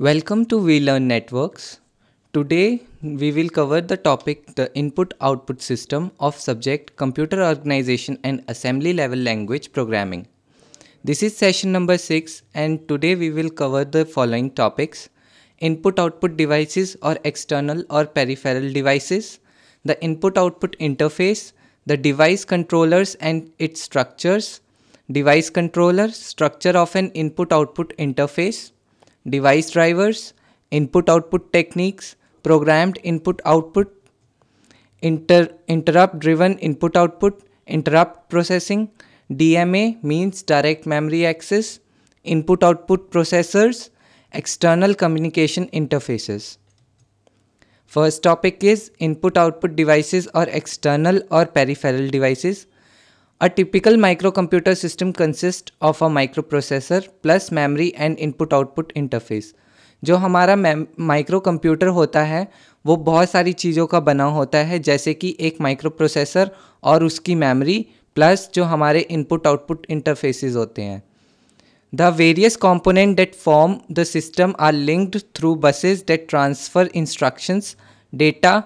Welcome to VLearn Networks. Today we will cover the topic the input output system of subject computer organization and assembly level language programming. This is session number 6 and today we will cover the following topics input output devices or external or peripheral devices, the input output interface, the device controllers and its structures, device controller, structure of an input output interface, device drivers, input output techniques, programmed input output, inter- interrupt driven input output, interrupt processing, DMA means direct memory access, input output processors, external communication interfaces. First topic is input output devices or external or peripheral devices. A typical microcomputer system consists of a microprocessor plus memory and input output interface. जो हमारा micro computer होता है वो बहुत सारी चीज़ों का बना होता है जैसे कि एक माइक्रो प्रोसेसर और उसकी मेमोरी प्लस जो हमारे इनपुट आउटपुट इंटरफेसेस होते हैं the various component that form the system are linked through buses that transfer instructions data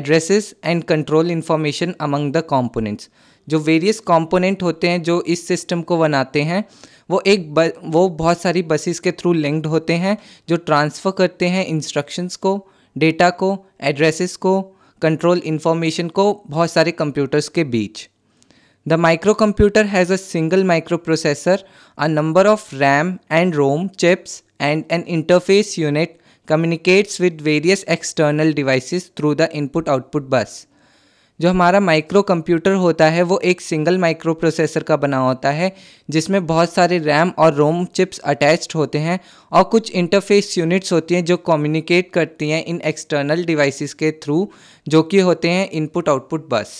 addresses and control information among the components जो वेरियस कंपोनेंट होते हैं जो इस सिस्टम को बनाते हैं वो एक ब, वो बहुत सारी बसेस के थ्रू लिंक्ड होते हैं जो ट्रांसफ़र करते हैं इंस्ट्रक्शंस को डेटा को एड्रेसेस को कंट्रोल इन्फॉर्मेशन को बहुत सारे कंप्यूटर्स के बीच the micro computer has a single micro processor a number of RAM and ROM chips and an interface unit communicates with various external devices through the input output bus जो हमारा micro computer होता है वो एक single micro processor का बना होता है जिसमें बहुत सारे रैम और रोम चिप्स अटैच्ड होते हैं और कुछ इंटरफेस यूनिट्स होती हैं जो कम्युनिकेट करती हैं इन एक्सटर्नल डिवाइसेस के थ्रू जो कि होते हैं इनपुट आउटपुट बस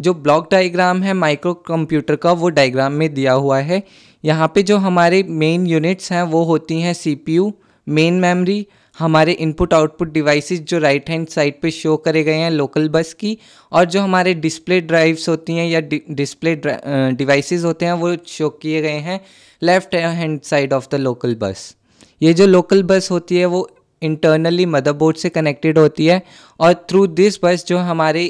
जो ब्लॉक डायग्राम है माइक्रो कंप्यूटर का वो डायग्राम में दिया हुआ है यहाँ पे जो हमारे मेन यूनिट्स हैं वो होती हैं सीपीयू मेन मेमोरी हमारे इनपुट आउटपुट डिवाइसेस जो राइट हैंड साइड पे शो करे गए हैं लोकल बस की और जो हमारे डिस्प्ले ड्राइव्स होती हैं या डिस्प्ले डिवाइसेस होते हैं वो शो किए गए हैं left hand side of the local bus ये जो लोकल बस होती है वो इंटरनली मदरबोर्ड से कनेक्टेड होती है और थ्रू दिस बस जो हमारे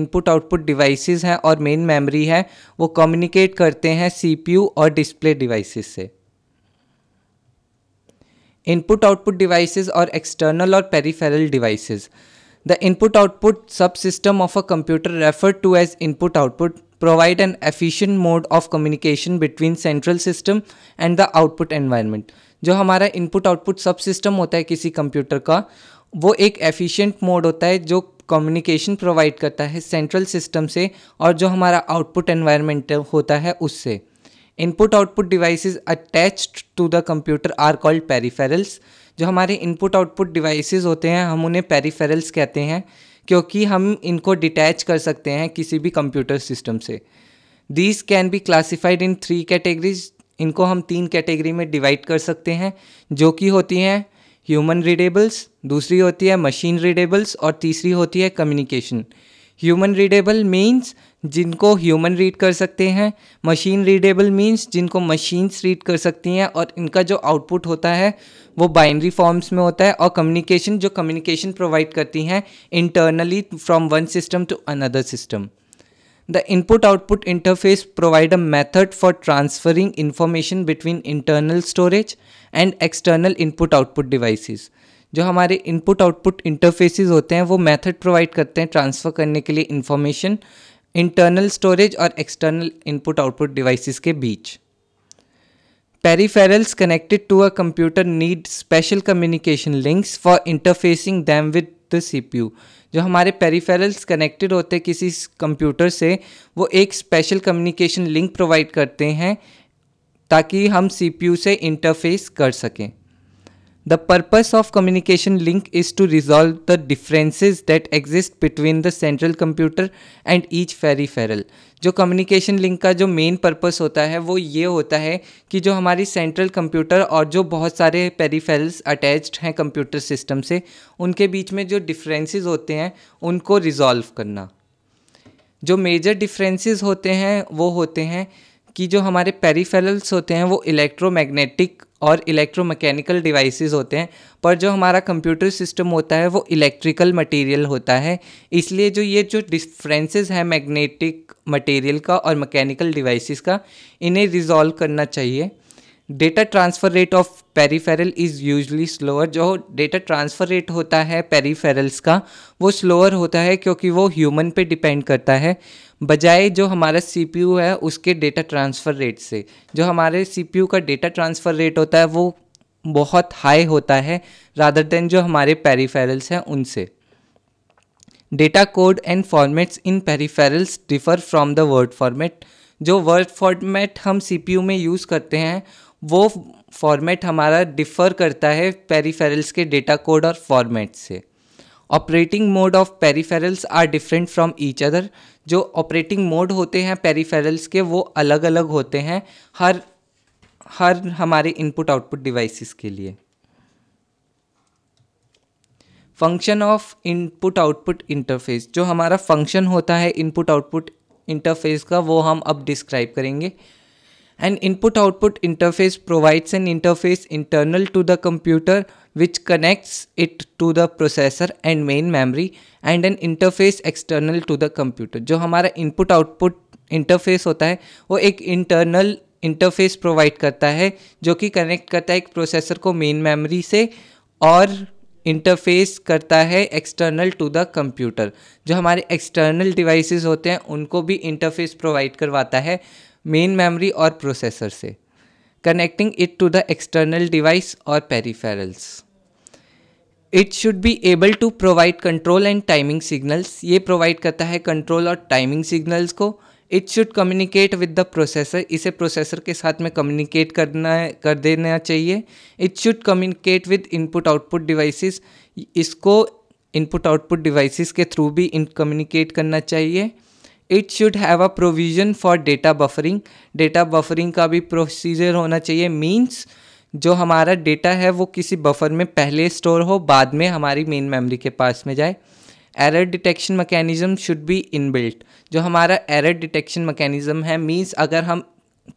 इनपुट आउटपुट डिवाइसेस हैं और मेन मेमोरी है वो कम्युनिकेट करते हैं सीपीयू और डिस्प्ले डिवाइसेस से इनपुट आउटपुट डिवाइसेज और एक्सटर्नल और peripheral devices the input output subsystem of a computer refer to as input output provide an efficient mode of communication between central system and the output environment जो हमारा input output सब system होता है किसी computer का वो एक efficient mode होता है जो कम्युनिकेशन प्रोवाइड करता है सेंट्रल सिस्टम से और जो हमारा आउटपुट एनवायरनमेंट होता है उससे input output devices attached to the computer are called peripherals जो हमारे इनपुट आउटपुट डिवाइसेस होते हैं हम उन्हें पेरीफेरल्स कहते हैं क्योंकि हम इनको डिटैच कर सकते हैं किसी भी कंप्यूटर सिस्टम से these can be classified in three categories इनको हम तीन कैटेगरी में डिवाइड कर सकते हैं जो कि होती हैं ह्यूमन रीडेबल्स दूसरी होती है मशीन रीडेबल्स और तीसरी होती है कम्युनिकेशन ह्यूमन रीडेबल मीन्स जिनको ह्यूमन रीड कर सकते हैं मशीन रीडेबल मीन्स जिनको मशीन्स रीड कर सकती हैं और इनका जो आउटपुट होता है वो बाइनरी फॉर्म्स में होता है और कम्युनिकेशन जो कम्युनिकेशन प्रोवाइड करती हैं internally from one system to another system the input output interface provide a method for transferring information between internal storage and external input output devices. जो हमारे इनपुट आउटपुट इंटरफेसेस होते हैं वो method provide करते हैं transfer करने के लिए इन्फॉर्मेशन इंटरनल स्टोरेज और एक्सटर्नल इनपुट आउटपुट डिवाइसेस के बीच Peripherals connected to a computer need special communication links for interfacing them with P U जो हमारे पेरीफेरल्स कनेक्टेड होते किसी कंप्यूटर से वो एक स्पेशल कम्युनिकेशन लिंक प्रोवाइड करते हैं ताकि हम सीपीयू से इंटरफेस कर सकें The purpose of communication link is to resolve the differences that exist between the central computer and each peripheral. जो communication link का जो main purpose होता है वो ये होता है कि जो हमारी central computer और जो बहुत सारे peripherals attached हैं computer system से उनके बीच में जो differences होते हैं उनको resolve करना जो major differences होते हैं वो होते हैं कि जो हमारे पेरीफेरल्स होते हैं वो इलेक्ट्रोमैग्नेटिक और इलेक्ट्रोमैकेनिकल डिवाइसेस होते हैं पर जो हमारा कंप्यूटर सिस्टम होता है वो इलेक्ट्रिकल मटेरियल होता है इसलिए जो ये जो डिफरेंसेस हैं मैग्नेटिक मटेरियल का और मैकेनिकल डिवाइसेस का इन्हें रिजॉल्व करना चाहिए data transfer rate of peripheral is usually slower जो डेटा ट्रांसफ़र रेट होता है पेरीफेरल्स का वो स्लोअर होता है क्योंकि वो ह्यूमन पे डिपेंड करता है बजाय जो हमारा सी है उसके डेटा ट्रांसफ़र रेट से जो हमारे सी का डेटा ट्रांसफ़र रेट होता है वो बहुत हाई होता है रादर देन जो हमारे पेरीफेरल्स हैं उनसे data code and formats in peripherals differ from the word format जो वर्ड फॉर्मेट हम सी में यूज़ करते हैं वो फॉर्मेट हमारा डिफ़र करता है पेरीफेरल्स के डेटा कोड और फॉर्मेट से operating mode of peripherals are different from each other जो ऑपरेटिंग मोड होते हैं पेरीफेरल्स के वो अलग अलग होते हैं हर हर हमारे इनपुट आउटपुट डिवाइसेस के लिए function of input output interface जो हमारा फंक्शन होता है इनपुट आउटपुट इंटरफेस का वो हम अब डिस्क्राइब करेंगे and input output interface provides an interface internal to the computer which connects it to the processor and main memory and an interface external to the computer जो हमारा input output interface होता है वो एक internal interface provide करता है जो कि कनेक्ट करता है एक प्रोसेसर को मेन मेमोरी से और इंटरफेस करता है एक्सटर्नल टू द कंप्यूटर जो हमारे एक्सटर्नल डिवाइसेस होते हैं उनको भी इंटरफेस प्रोवाइड करवाता है मेन मेमोरी और प्रोसेसर से connecting it to the external device और peripherals it should be able to provide control and timing signals ये प्रोवाइड करता है कंट्रोल और टाइमिंग सिग्नल्स को it should communicate with the processor इसे प्रोसेसर के साथ में कम्युनिकेट करना कर देना चाहिए it should communicate with input output devices इसको इनपुट आउटपुट डिवाइसेस के थ्रू भी इन कम्युनिकेट करना चाहिए it should have a provision for data buffering data buffering का भी प्रोसीजर होना चाहिए मीन्स जो हमारा डेटा है वो किसी बफर में पहले स्टोर हो बाद में हमारी मेन मेमोरी के पास में जाए error detection mechanism should be inbuilt जो हमारा एरर डिटेक्शन मैकेनिज़्म है मीन्स अगर हम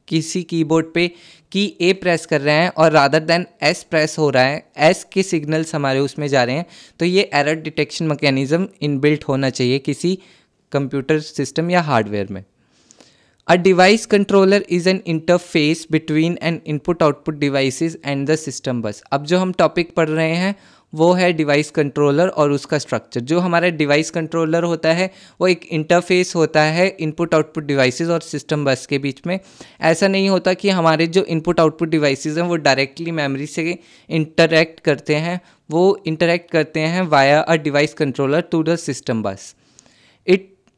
किसी कीबोर्ड पे की ए प्रेस कर रहे हैं और रादर देन एस प्रेस हो रहा है एस के सिग्नल्स हमारे उसमें जा रहे हैं तो ये एरर डिटेक्शन मैकेनिज़्म इनबिल्ट होना चाहिए किसी कंप्यूटर सिस्टम या हार्डवेयर में A device controller is an interface between an input output devices and the system bus. अब जो हम टॉपिक पढ़ रहे हैं वो है डिवाइस कंट्रोलर और उसका स्ट्रक्चर जो हमारा डिवाइस कंट्रोलर होता है वो एक इंटरफेस होता है इनपुट आउटपुट डिवाइसेस और सिस्टम बस के बीच में ऐसा नहीं होता कि हमारे जो इनपुट आउटपुट डिवाइसेस हैं वो डायरेक्टली मेमोरी से इंटरेक्ट करते हैं वो इंटरेक्ट करते हैं via a device controller to the system bus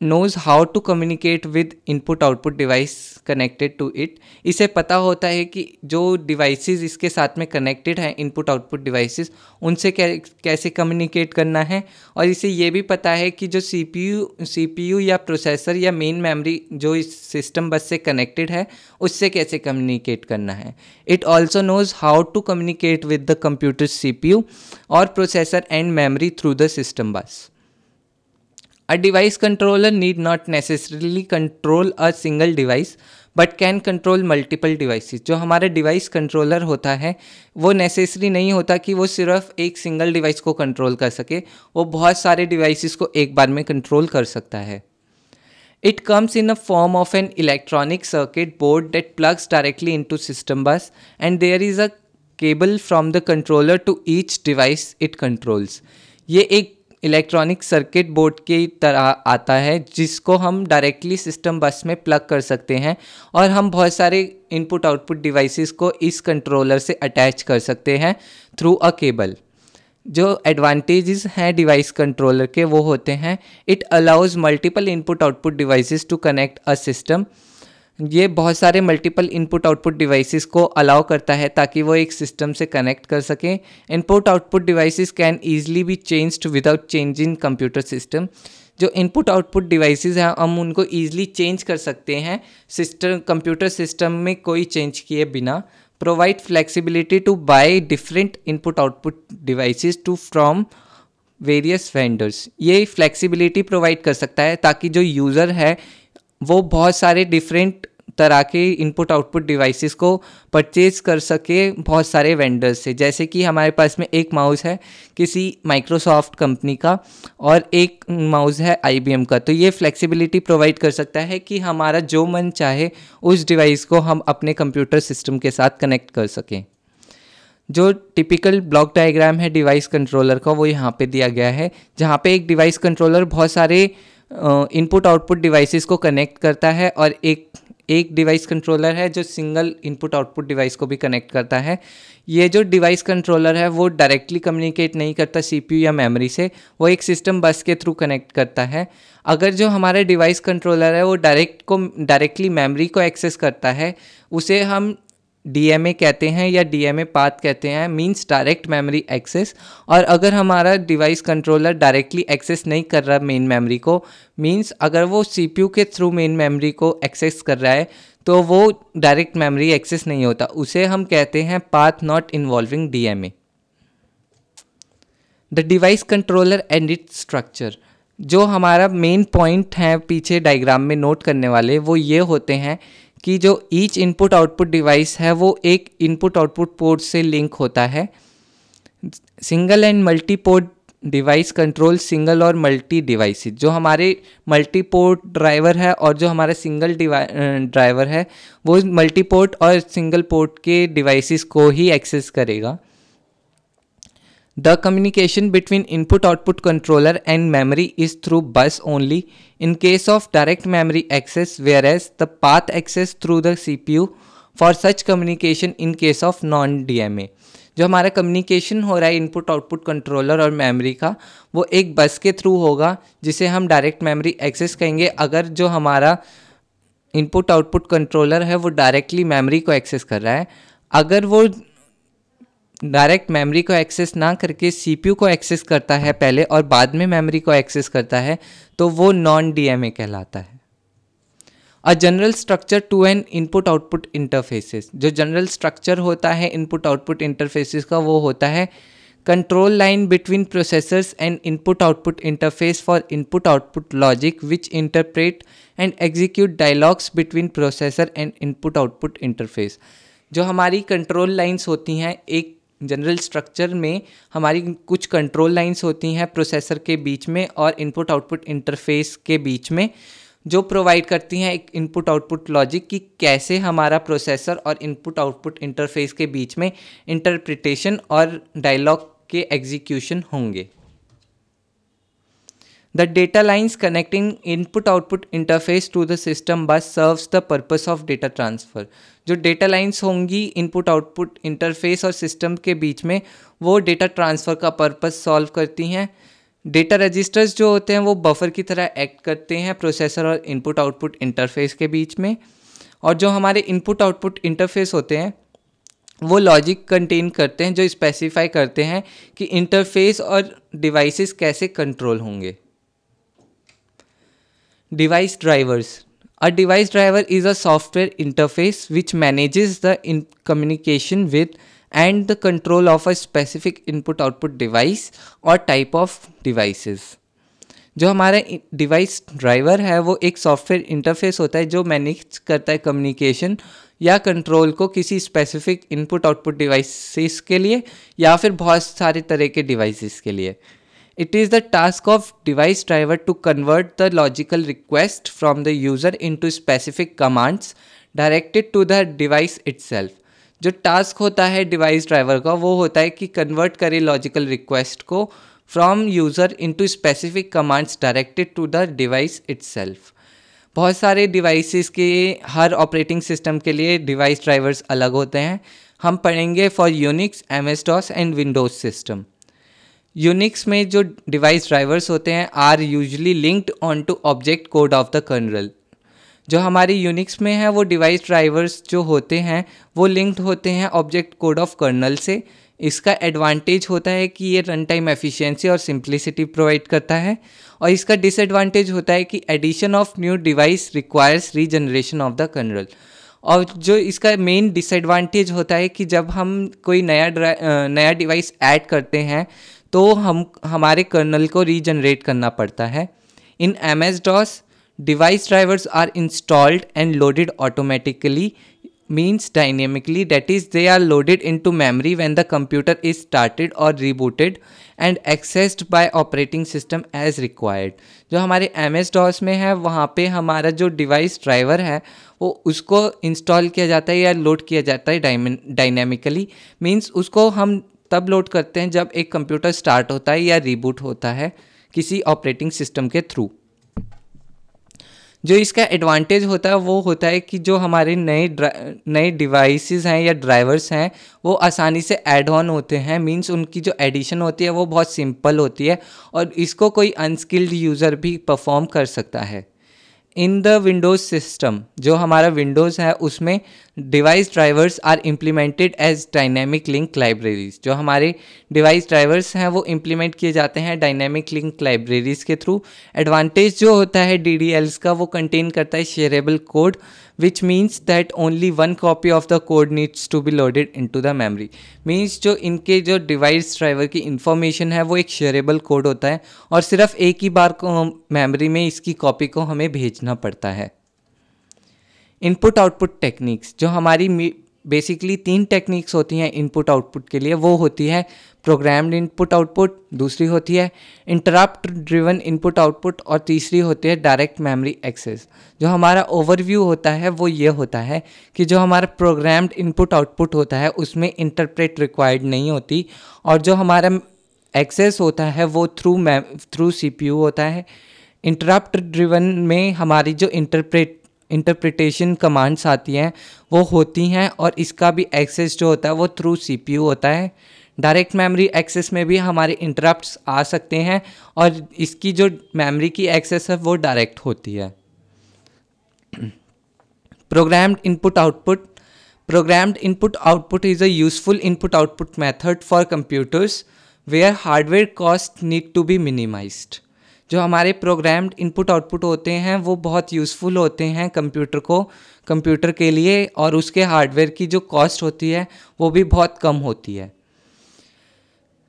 knows how to communicate with input output device connected to it इसे पता होता है कि जो डिवाइसेस इसके साथ में कनेक्टेड हैं इनपुट आउटपुट डिवाइसेस उनसे कै, कैसे कम्युनिकेट करना है और इसे ये भी पता है कि जो सीपीयू सीपीयू या प्रोसेसर या मेन मेमोरी जो इस सिस्टम बस से कनेक्टेड है उससे कैसे कम्युनिकेट करना है it also knows how to communicate with the computer C और processor and memory through the system bus A device controller need not necessarily control a single device but can control multiple devices जो हमारा device controller होता है वो necessary नहीं होता कि वो सिर्फ एक सिंगल डिवाइस को कंट्रोल कर सके वो बहुत सारे डिवाइसिस को एक बार में कंट्रोल कर सकता है it comes in a form of an electronic circuit board that plugs directly in to system bus and there is a cable from the controller to each device it controls ये एक electronic circuit board की तरह आता है जिसको हम directly system बस में प्लग कर सकते हैं और हम बहुत सारे इनपुट आउटपुट डिवाइसेस को इस कंट्रोलर से अटैच कर सकते हैं थ्रू अ केबल जो एडवांटेजेस हैं डिवाइस कंट्रोलर के वो होते हैं it allows multiple input output devices to connect a system ये बहुत सारे मल्टीपल इनपुट आउटपुट डिवाइसेस को अलाउ करता है ताकि वो एक सिस्टम से कनेक्ट कर सकें input output devices can easily be changed without change in computer system जो इनपुट आउटपुट डिवाइसेस हैं हम उनको ईजिली चेंज कर सकते हैं सिस्टम कंप्यूटर सिस्टम में कोई चेंज किए बिना provide flexibility to buy different input output devices to from various vendors ये फ्लेक्सिबिलिटी प्रोवाइड कर सकता है ताकि जो यूज़र है वो बहुत सारे डिफरेंट तरह के इनपुट आउटपुट डिवाइसेस को परचेज कर सके बहुत सारे वेंडर्स से जैसे कि हमारे पास में एक माउस है किसी माइक्रोसॉफ्ट कंपनी का और एक माउस है आईबीएम का तो ये फ्लेक्सिबिलिटी प्रोवाइड कर सकता है कि हमारा जो मन चाहे उस डिवाइस को हम अपने कंप्यूटर सिस्टम के साथ कनेक्ट कर सकें जो टिपिकल ब्लॉक डायग्राम है डिवाइस कंट्रोलर का वो यहाँ पे दिया गया है जहाँ पे एक डिवाइस कंट्रोलर बहुत सारे इनपुट आउटपुट डिवाइसेस को कनेक्ट करता है और एक एक डिवाइस कंट्रोलर है जो सिंगल इनपुट आउटपुट डिवाइस को भी कनेक्ट करता है ये जो डिवाइस कंट्रोलर है वो डायरेक्टली कम्युनिकेट नहीं करता सीपीयू या मेमोरी से वो एक सिस्टम बस के थ्रू कनेक्ट करता है अगर जो हमारा डिवाइस कंट्रोलर है वो डायरेक्ट को डायरेक्टली मेमोरी को एक्सेस करता है उसे हम डी कहते हैं या डी एम पाथ कहते हैं मीन्स डायरेक्ट मेमोरी एक्सेस और अगर हमारा डिवाइस कंट्रोलर डायरेक्टली एक्सेस नहीं कर रहा मेन मेमोरी को मीन्स अगर वो सी के थ्रू मेन मेमोरी को एक्सेस कर रहा है तो वो डायरेक्ट मेमोरी एक्सेस नहीं होता उसे हम कहते हैं path not involving the the device controller and it structure जो हमारा मेन पॉइंट है पीछे डायग्राम में नोट करने वाले वो ये होते हैं कि जो ईच इनपुट आउटपुट डिवाइस है वो एक इनपुट आउटपुट पोर्ट से लिंक होता है single and multi port device control single और मल्टी डिवाइस जो हमारे मल्टी पोर्ट ड्राइवर है और जो हमारा सिंगल ड्राइवर है वो मल्टी पोर्ट और सिंगल पोर्ट के डिवाइसेस को ही एक्सेस करेगा the communication between input output controller and memory is through bus only in case of direct memory access whereas the path access through the C P U for such communication in case of non D M A जो हमारा communication हो रहा है input output controller और memory का वो एक बस के थ्रू होगा जिसे हम डायरेक्ट मेमोरी एक्सेस कहेंगे अगर जो हमारा इनपुट आउटपुट कंट्रोलर है वो डायरेक्टली मेमोरी को एक्सेस कर रहा है अगर वो डायरेक्ट मेमोरी को एक्सेस ना करके सीपीयू को एक्सेस करता है पहले और बाद में मेमोरी को एक्सेस करता है तो वो नॉन डीएमए कहलाता है a general structure to an input output interfaces जो जनरल स्ट्रक्चर होता है इनपुट आउटपुट इंटरफेसेस का वो होता है control line between processors and input output interface for input output logic which interpret and execute dialogs between processor and input output interface जो हमारी contour lines होती हैं एक जनरल स्ट्रक्चर में हमारी कुछ कंट्रोल लाइंस होती हैं प्रोसेसर के बीच में और इनपुट आउटपुट इंटरफेस के बीच में जो प्रोवाइड करती हैं एक इनपुट आउटपुट लॉजिक कि कैसे हमारा प्रोसेसर और इनपुट आउटपुट इंटरफेस के बीच में इंटरप्रिटेशन और डायलॉग के एग्जीक्यूशन होंगे The data lines connecting input-output interface to the system bus serves the purpose of data transfer. जो data lines होंगी input-output interface और system के बीच में वो data transfer का purpose solve करती हैं Data registers जो होते हैं वो buffer की तरह act करते हैं processor और input output interface के बीच में और जो हमारे input output interface होते हैं वो लॉजिक कंटेन करते हैं जो स्पेसिफाई करते हैं कि इंटरफेस और डिवाइसेस कैसे कंट्रोल होंगे Device drivers. A device driver is a software interface which manages the in communication with and the control of a specific input output device or type of devices. जो हमारा device driver है वो एक software interface होता है जो manage करता है कम्युनिकेशन या कंट्रोल को किसी स्पेसिफिक इनपुट आउटपुट डिवाइसेस के लिए या फिर बहुत सारे तरह के डिवाइसेस के लिए It is the task of device driver to convert the logical request from the user into specific commands directed to the device itself. जो टास्क होता है डिवाइस ड्राइवर का वो होता है कि कन्वर्ट करे लॉजिकल रिक्वेस्ट को from user into specific commands directed to the device self बहुत सारे डिवाइसेस के हर ऑपरेटिंग सिस्टम के लिए डिवाइस ड्राइवर्स अलग होते हैं हम पढ़ेंगे for Unix M S DOS and Windows system Unix में जो डिवाइस ड्राइवर्स होते हैं are usually linked on to object code of the kernel जो हमारी यूनिक्स में है वो डिवाइस ड्राइवर्स जो होते हैं वो लिंक्ड होते हैं ऑब्जेक्ट कोड ऑफ कर्नल से इसका एडवांटेज होता है कि ये रन टाइम एफिशिएंसी और सिंप्लिसिटी प्रोवाइड करता है और इसका डिसएडवांटेज होता है कि addition of new device requires regeneration of the kernel और जो इसका मेन डिसएडवांटेज होता है कि जब हम कोई नया नया डिवाइस ऐड करते हैं तो हम हमारे कर्नल को रीजनरेट करना पड़ता है in M S DOS device drivers are installed and loaded automatically means dynamically that is they are loaded into memory when the computer is started और rebooted and accessed by operating system as required जो हमारे M S DOS में है वहाँ पर हमारा जो device driver है वो उसको इंस्टॉल किया जाता है या लोड किया जाता है डायनेमिकली मीन्स उसको हम तब लोड करते हैं जब एक कंप्यूटर स्टार्ट होता है या रीबूट होता है किसी ऑपरेटिंग सिस्टम के थ्रू जो इसका एडवांटेज होता है वो होता है कि जो हमारे नए नए डिवाइसेस हैं या ड्राइवर्स हैं वो आसानी से एड ऑन होते हैं मींस उनकी जो एडिशन होती है वो बहुत सिंपल होती है और इसको कोई अनस्किल्ड यूज़र भी परफॉर्म कर सकता है इन द विंडोज सिस्टम जो हमारा विंडोज़ है उसमें device drivers are implemented as dynamic link libraries जो हमारे डिवाइस ड्राइवर्स हैं वो इम्प्लीमेंट किए जाते हैं डायनेमिक लिंक लाइब्रेरीज़ के थ्रू एडवांटेज जो होता है डी का वो कंटेन करता है shareable code which means that only one copy of the code needs to be loaded into the memory means जो इनके जो डिवाइस ड्राइवर की इंफॉर्मेशन है वो एक शेयरेबल कोड होता है और सिर्फ एक ही बार को मेमरी में इसकी कॉपी को हमें भेजना पड़ता है इनपुट आउटपुट टेक्निक्स जो हमारी बेसिकली तीन टेक्निक्स होती हैं इनपुट आउटपुट के लिए वो होती है प्रोग्रामड इनपुट आउटपुट दूसरी होती है इंटरप्ट ड्रिवन इनपुट आउटपुट और तीसरी होती है डायरेक्ट मेमोरी एक्सेस जो हमारा ओवरव्यू होता है वो ये होता है कि जो हमारा प्रोग्राम्ड इनपुट आउटपुट होता है उसमें इंटरप्रेट रिक्वायर्ड नहीं होती और जो हमारा एक्सेस होता है वो थ्रू थ्रू सी होता है इंटरप्ट ड्रिवन में हमारी जो इंटरप्रेट इंटरप्रिटेशन कमांड्स आती हैं वो होती हैं और इसका भी एक्सेस जो होता है वो थ्रू सी होता है डायरेक्ट मेमोरी एक्सेस में भी हमारे इंटरप्ट्स आ सकते हैं और इसकी जो मेमोरी की एक्सेस है वो डायरेक्ट होती है programmed input output programmed input output is a useful input output method for computers where hardware cost need to be minimized जो हमारे प्रोग्राम्ड इनपुट आउटपुट होते हैं वो बहुत यूज़फुल होते हैं कंप्यूटर को कंप्यूटर के लिए और उसके हार्डवेयर की जो कॉस्ट होती है वो भी बहुत कम होती है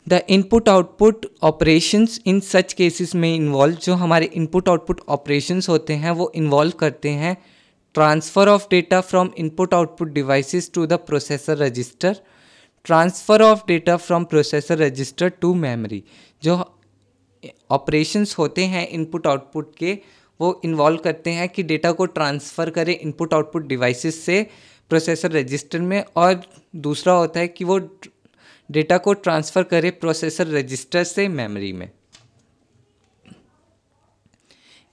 the input output operations in such cases में इन्वॉल्व जो हमारे इनपुट आउटपुट ऑपरेशंस होते हैं वो इन्वॉल्व करते हैं transfer of data from input output devices to the processor register transfer of data from processor register to memory जो operations होते हैं इनपुट आउटपुट के वो इन्वॉल्व करते हैं कि डेटा को ट्रांसफ़र करें इनपुट आउटपुट डिवाइसेस से प्रोसेसर रजिस्टर में और दूसरा होता है कि वो डेटा को ट्रांसफ़र करें प्रोसेसर रजिस्टर से मेमोरी में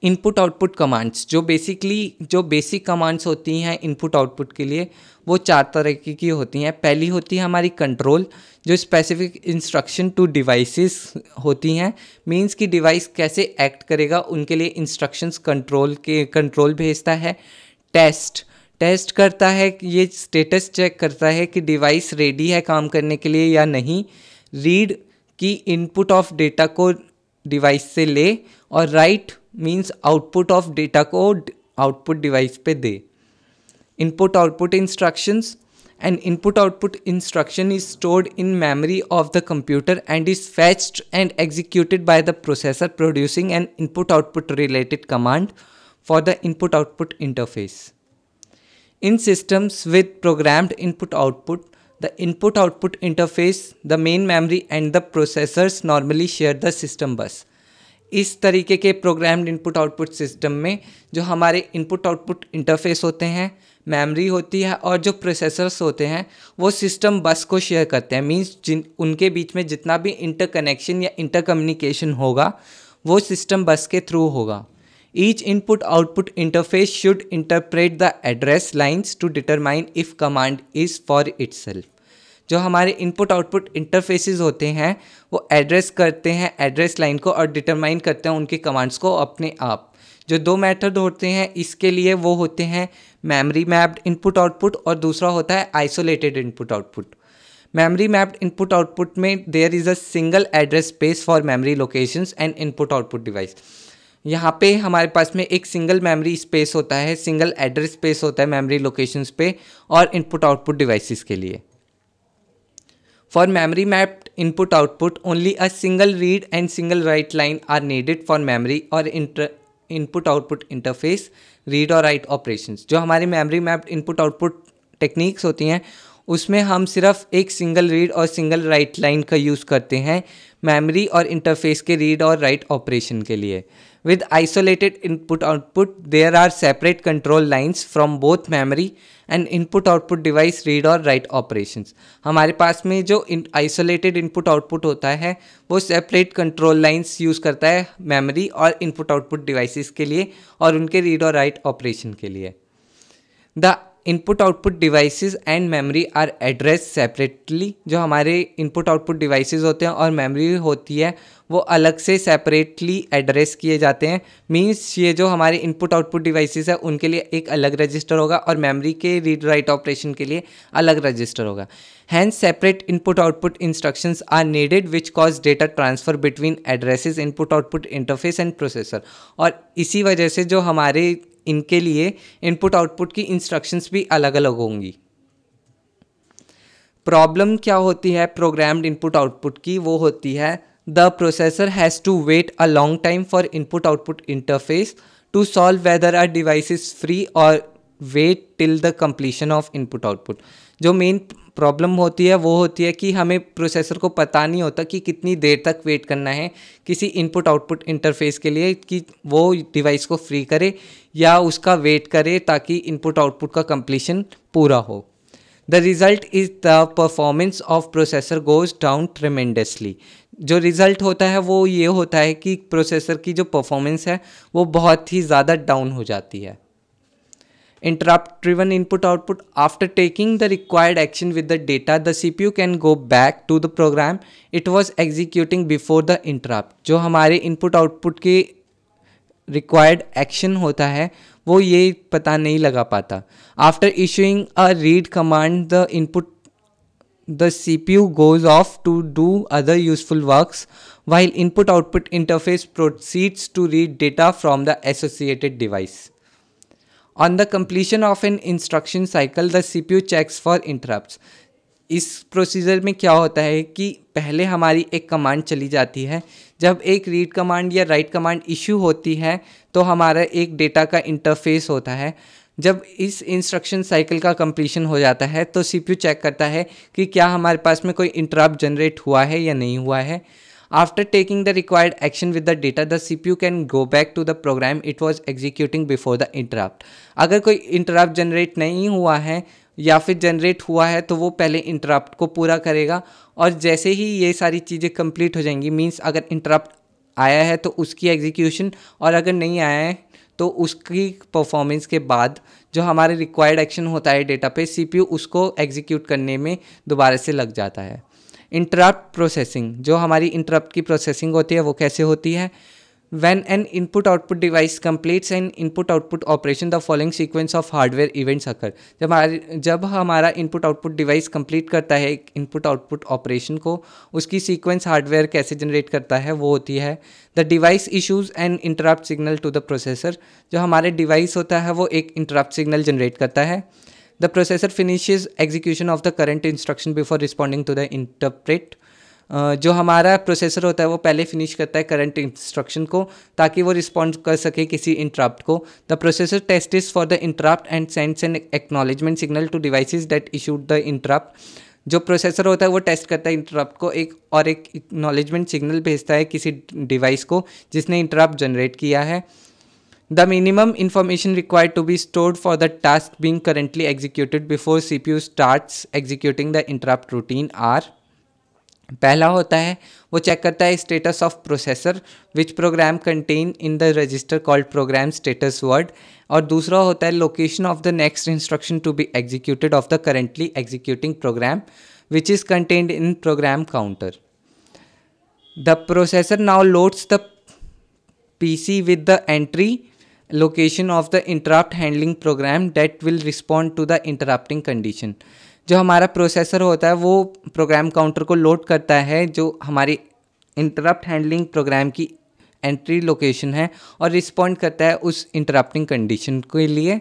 इनपुट आउटपुट कमांड्स जो बेसिकली जो बेसिक कमांड्स होती हैं इनपुट आउटपुट के लिए वो चार तरीके की होती हैं पहली होती है हमारी कंट्रोल जो स्पेसिफिक इंस्ट्रक्शन टू डिवाइसेस होती हैं मींस कि डिवाइस कैसे एक्ट करेगा उनके लिए इंस्ट्रक्शंस कंट्रोल के कंट्रोल भेजता है टेस्ट टेस्ट करता है ये स्टेटस चेक करता है कि डिवाइस रेडी है काम करने के लिए या नहीं रीड की इनपुट ऑफ डेटा को डिवाइस से ले और write means output of data को आउटपुट डिवाइस पे दे input output instructions and input output instruction is stored in memory of the computer and is fetched and executed by the processor producing and input output related command for the input output interface In systems with programmed input output, the input output interface, the main memory and the processors normally share the system bus. इस तरीके के programmed input output system में जो हमारे input output interface होते हैं memory होती है और जो प्रोसेसर्स होते हैं वो सिस्टम बस को शेयर करते हैं मींस जिन उनके बीच में जितना भी इंटरकनेक्शन या इंटरकम्युनिकेशन होगा वो सिस्टम बस के थ्रू होगा Each input-output interface should interpret the address lines to determine if command is for itself. जो हमारे इनपुट आउटपुट इंटरफेसेस होते हैं वो एड्रेस करते हैं एड्रेस लाइन को और डिटरमाइन करते हैं उनके कमांड्स को अपने आप जो दो मेथड होते हैं इसके लिए वो होते हैं मेमोरी मैप्ड इनपुट आउटपुट और दूसरा होता है isolated input output memory mapped input output में there is a single address space for memory locations and input output device यहाँ पे हमारे पास में एक सिंगल मेमोरी स्पेस होता है सिंगल एड्रेस स्पेस होता है मेमोरी लोकेशंस पे और इनपुट आउटपुट डिवाइसेस के लिए for memory mapped input output only a single read and single write line are needed for memory और inter input output interface read और राइट ऑपरेशंस जो हमारी memory mapped input output techniques होती हैं उसमें हम सिर्फ एक सिंगल रीड और सिंगल राइट लाइन का यूज़ करते हैं मेमोरी और इंटरफेस के रीड और राइट ऑपरेशन के लिए With isolated input output, there are separate control lines from both memory and input output device read और राइट ऑपरेशंस हमारे पास में जो आइसोलेटेड इनपुट आउटपुट होता है वो सेपरेट कंट्रोल लाइंस यूज़ करता है मेमोरी और इनपुट आउटपुट डिवाइसेस के लिए और उनके रीड और राइट ऑपरेशन के लिए the input output devices and memory are address separately जो हमारे इनपुट आउटपुट डिवाइसेस होते हैं और मेमोरी होती है वो अलग से सेपरेटली एड्रेस किए जाते हैं मीन्स ये जो हमारे इनपुट आउटपुट डिवाइसेस है उनके लिए एक अलग रजिस्टर होगा और मेमोरी के रीड राइट ऑपरेशन के लिए अलग रजिस्टर होगा and separate input output instructions are needed which cause data transfer between addresses input output interface and processor और इसी वजह से जो हमारे इनके लिए इनपुट आउटपुट की इंस्ट्रक्शंस भी अलग अलग होंगी प्रॉब्लम क्या होती है प्रोग्राम्ड इनपुट आउटपुट की वो होती है the processor has to wait a long time for input output interface to solve whether are device free और wait till the completion of input output जो मेन प्रॉब्लम होती है वो होती है कि हमें प्रोसेसर को पता नहीं होता कि कितनी देर तक वेट करना है किसी इनपुट आउटपुट इंटरफेस के लिए कि वो डिवाइस को फ्री करे या उसका वेट करे ताकि इनपुट आउटपुट का कंप्लीशन पूरा हो the result is the performance of processor goes down tremendously जो रिज़ल्ट होता है वो ये होता है कि प्रोसेसर की जो परफॉर्मेंस है वो बहुत ही ज़्यादा डाउन हो जाती है interrupt driven input output after taking the required action with the data the cpu can go back to the program it was executing before the interrupt जो हमारे input output के required action होता है वो ये पता नहीं लगा पाता after issuing a read command the input the cpu goes off to do other useful works while input output interface proceeds to read data from the associated device on the completion of an instruction cycle the C P U checks for interrupt इस procedure में क्या होता है कि पहले हमारी एक command चली जाती है जब एक रीड कमांड या राइट कमांड इशू होती है तो हमारा एक डेटा का इंटरफेस होता है जब इस इंस्ट्रक्शन साइकिल का कंप्लीशन हो जाता है तो सीपीयू चेक करता है कि क्या हमारे पास में कोई इंटरप्ट जनरेट हुआ है या नहीं हुआ है After taking the required action with the data, the CPU can go back to the program it was executing before the interrupt. अगर कोई interrupt generate नहीं हुआ है या फिर जनरेट हुआ है तो वो पहले interrupt को पूरा करेगा और जैसे ही ये सारी चीज़ें complete हो जाएंगी means अगर इंटरप्ट आया है तो उसकी एग्जीक्यूशन और अगर नहीं आया है तो उसकी परफॉर्मेंस के बाद जो हमारे रिक्वायर्ड एक्शन होता है डेटा पे सीपीयू उसको एग्जीक्यूट करने में दोबारा से लग जाता है इंटरप्ट प्रोसेसिंग जो हमारी इंटरप्ट की प्रोसेसिंग होती है वो कैसे होती है when an input output device completes an input output operation the following sequence of hardware events occur जब हमारे जब हमारा इनपुट आउटपुट डिवाइस कम्प्लीट करता है एक इनपुट आउटपुट ऑपरेशन को उसकी सीक्वेंस हार्डवेयर कैसे जनरेट करता है वो होती है the device issues and interrupt signal to the processor जो हमारे डिवाइस होता है वो एक इंटरप्ट सिग्नल जनरेट करता है The processor finishes execution of the current instruction before responding to the interpret. Uh, जो हमारा प्रोसेसर होता है वो पहले फिनिश करता है करंट इंस्ट्रक्शन को ताकि वो रिस्पॉन्ड कर सके किसी इंटरप्ट को the processor test is for the interrupt and sends an acknowledgement signal to device that issued the interrupt जो प्रोसेसर होता है वो टेस्ट करता है इंटरप्ट को एक और एक एक्नॉलेजमेंट सिग्नल भेजता है किसी डिवाइस को जिसने इंटरप्ट जनरेट किया है The minimum information required to be stored for the task being currently executed before CPU starts executing the interrupt routine are पहला होता है वो चेक करता है status of processor which program contain in the register called program status word और दूसरा होता है location of the next instruction to be executed of the currently executing program which is contained in program counter the processor now loads the PC with the entry location of the interrupt handling program that will respond to the interrupting condition जो हमारा processor होता है वो program counter को load करता है जो हमारी इंटरप्ट हैंडलिंग प्रोग्राम की एंट्री लोकेशन है और रिस्पॉन्ड करता है उस इंटरप्टिंग कंडीशन के लिए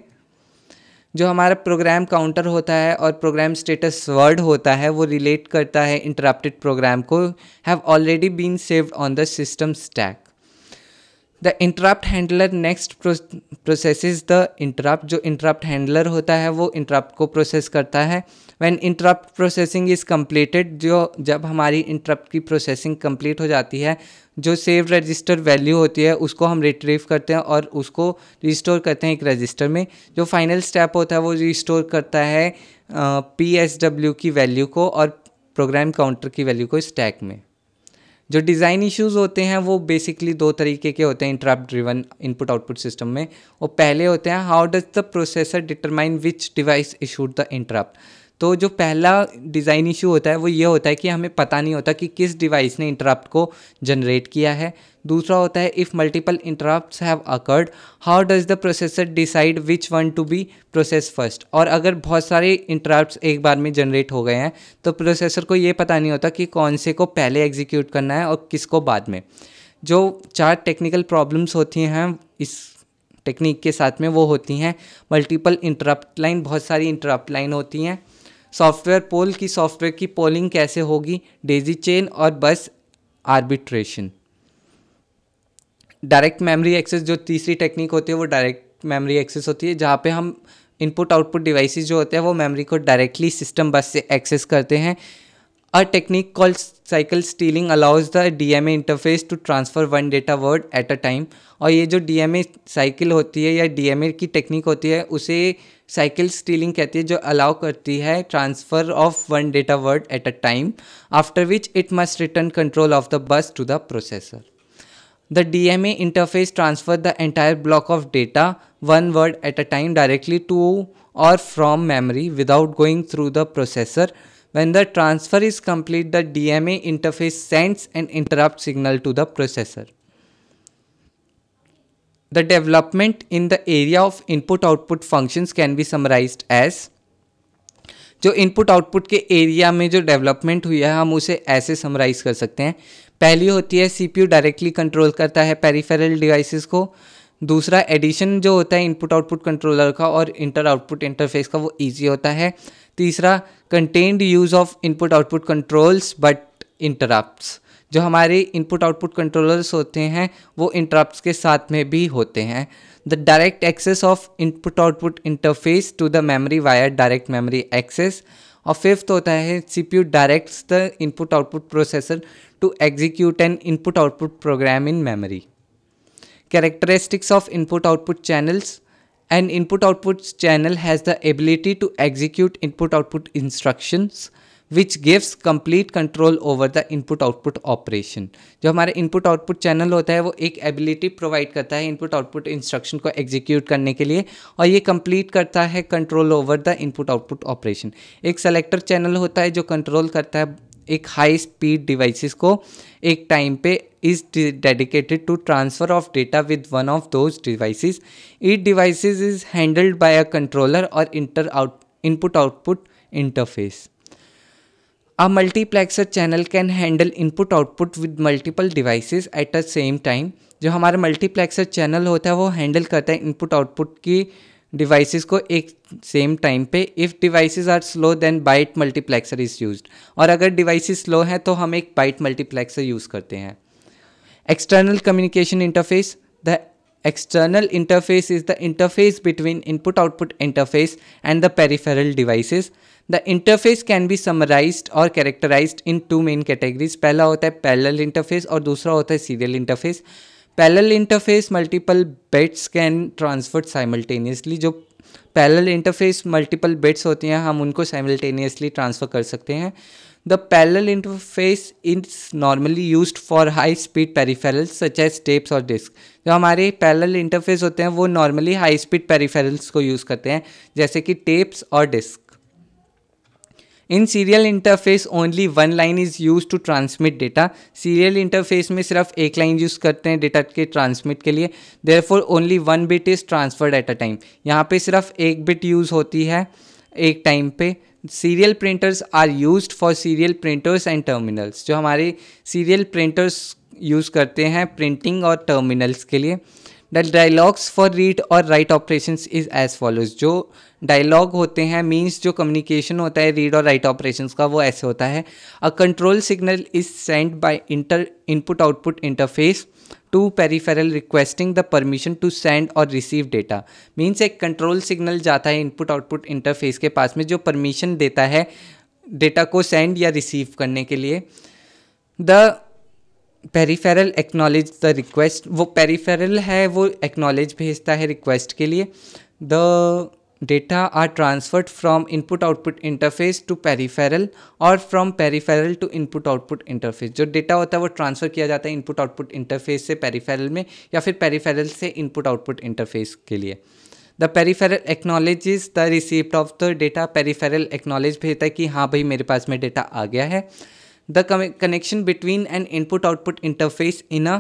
जो हमारा प्रोग्राम काउंटर होता है और प्रोग्राम स्टेटस वर्ड होता है वो रिलेट करता है इंटरप्टेड प्रोग्राम को have already been saved on the system stack the interrupt handler next process the interrupt जो इंटरप्ट हैंडलर होता है वो इंटरप्ट को प्रोसेस करता है when interrupt processing is completed जो जब हमारी इंटरप्ट की प्रोसेसिंग कम्प्लीट हो जाती है जो सेव रजिस्टर वैल्यू होती है उसको हम रिट्रीव करते हैं और उसको रिस्टोर करते हैं एक रजिस्टर में जो फाइनल स्टेप होता है वो रिस्टोर करता है पी एस डब्ल्यू की वैल्यू को और प्रोग्राम काउंटर की वैल्यू को स्टैक में जो डिज़ाइन इश्यूज होते हैं वो बेसिकली दो तरीके के होते हैं interrupt driven input output system में वो पहले होते हैं how does the processor determine which device issued the interrupt तो जो पहला डिज़ाइन इशू होता है वो ये होता है कि हमें पता नहीं होता कि किस डिवाइस ने इंटरप्ट को जनरेट किया है दूसरा होता है if multiple interrupt have occurred how does the processor decide which one to be process first और अगर बहुत सारे इंटरप्ट एक बार में जनरेट हो गए हैं तो प्रोसेसर को ये पता नहीं होता कि कौन से को पहले एग्जीक्यूट करना है और किसको बाद में जो चार टेक्निकल प्रॉब्लम्स होती हैं इस टेक्निक के साथ में वो होती हैं मल्टीपल इंटरप्ट लाइन बहुत सारी इंटरप्ट लाइन होती हैं सॉफ्टवेयर पोल की सॉफ्टवेयर की पोलिंग कैसे होगी डेजी चेन और बस आर्बिट्रेशन डायरेक्ट मेमोरी एक्सेस जो तीसरी टेक्निक होती है वो डायरेक्ट मेमोरी एक्सेस होती है जहाँ पे हम इनपुट आउटपुट डिवाइसेस जो होते हैं वो मेमोरी को डायरेक्टली सिस्टम बस से एक्सेस करते हैं A technique called cycle stealing allows the DMA interface to transfer one data word at a time और ये जो DMA साइकिल होती है या DMA की टेक्निक होती है उसे साइकिल स्टीलिंग कहती है जो अलाउ करती है transfer of one data word at a time after which it must return control of the bus to the processor The DMA interface transfers the entire block of data, one word at a time, directly to or from memory without going through the processor. When the transfer is complete, the DMA interface sends an interrupt signal to the processor. The development in the area of input-output functions can be summarized as जो input output के area में जो development हुई है हम उसे ऐसे summarise कर सकते हैं पहली होती है सीपीयू डायरेक्टली कंट्रोल करता है पेरीफेरल डिवाइसेस को दूसरा एडिशन जो होता है इनपुट आउटपुट कंट्रोलर का और इंटर आउटपुट इंटरफेस का वो इजी होता है तीसरा contend use of input output controls but interrupts जो हमारे इनपुट आउटपुट कंट्रोलर्स होते हैं वो इंटरप्ट्स के साथ में भी होते हैं the direct access of input output interface to the memory via direct memory access और फिफ्थ होता है C P U directs the input output processor to execute an input output program in memory characteristics of input output channels An input output channel has the ability to execute input output instructions which gives complete control over the input output operation जो हमारा input output channel होता है वो एक ability provide करता है input output instruction को execute करने के लिए और ये कंप्लीट करता है control over the input output operation एक सेलेक्टर चैनल होता है जो कंट्रोल करता है एक हाई स्पीड डिवाइसिस को एक टाइम पे is dedicated to transfer of data with one of those devices each device is handled by a controller or inter out input output interface a multiplexer channel can handle input output with multiple devices at the same time जो हमारा multiplexer channel होता है वो handle करता है input output की devices को एक सेम टाइम पे if devices are slow then byte multiplexer is use और अगर डिवाइसिस स्लो हैं तो हम एक बाइट मल्टीप्लेक्सर यूज करते हैं external communication interface the external interface is the interface between input output interface and the peripheral devices the interface can be summarize or characterize in two main categories पहला होता है parallel interface और दूसरा होता है serial interface parallel interface multiple bits can transfer simultaneously जो parallel interface multiple bits होती हैं हम उनको साइमल्टेनियसली ट्रांसफ़र कर सकते हैं the parallel interface is normally use for high speed peripherals such as tapes और डिस्क जो हमारे पैरेलल इंटरफेस होते हैं वो नॉर्मली हाई स्पीड पेरीफेरल्स को यूज़ करते हैं जैसे कि टेप्स और disk in serial interface only one line is use to transmit data serial interface में सिर्फ एक लाइन यूज़ करते हैं डेटा के ट्रांसमिट के लिए there for only one bit is transferred at a time यहाँ पे सिर्फ एक बिट यूज़ होती है एक टाइम पे serial printers are use for serial printers and terminals जो हमारे सीरियल प्रिंटर्स यूज़ करते हैं प्रिंटिंग और टर्मिनल्स के लिए द डायलॉग्स फॉर रीड और write operation is as follows जो डायलॉग होते हैं मीन्स जो कम्युनिकेशन होता है रीड और राइट ऑपरेशन का वो ऐसे होता है a control signal is send by inter input output interface to peripheral requesting the permission to send or receive data means एक कंट्रोल सिग्नल जाता है इनपुट आउटपुट इंटरफेस के पास में जो परमिशन देता है डेटा को सेंड या रिसीव करने के लिए the peripheral acknowledge the request वो पेरीफेरल है वो एक्नॉलेज भेजता है रिक्वेस्ट के लिए the data are transferred from input output interface to peripheral और from peripheral to input output interface जो डेटा होता है वो ट्रांसफ़र किया जाता है इनपुट आउटपुट इंटरफेस से पेरीफेरल में या फिर पेरीफेरल से इनपुट आउटपुट इंटरफेस के लिए the peripheral acknowledge the receipt of the data peripheral acknowledge भेजता है कि हाँ भाई मेरे पास में डेटा आ गया है the connection between an input output interface in a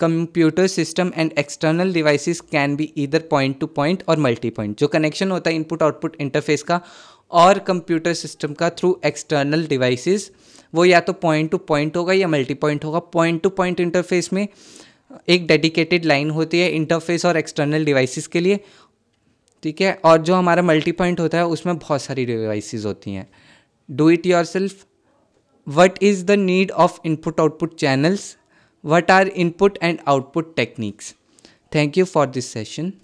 computer system and external devices can be either point to point or multi point जो कनेक्शन होता है इनपुट आउटपुट इंटरफेस का और कंप्यूटर सिस्टम का थ्रू एक्सटर्नल डिवाइसेस वो या तो point to point होगा या मल्टी पॉइंट होगा पॉइंट टू पॉइंट इंटरफेस में एक डेडिकेटेड लाइन होती है इंटरफेस और एक्सटर्नल डिवाइसेस के लिए ठीक है और जो हमारा मल्टी पॉइंट होता है उसमें बहुत सारी डिवाइसेस होती हैं do it yourself what is the need of input output channels what are input and output techniques thank you for this session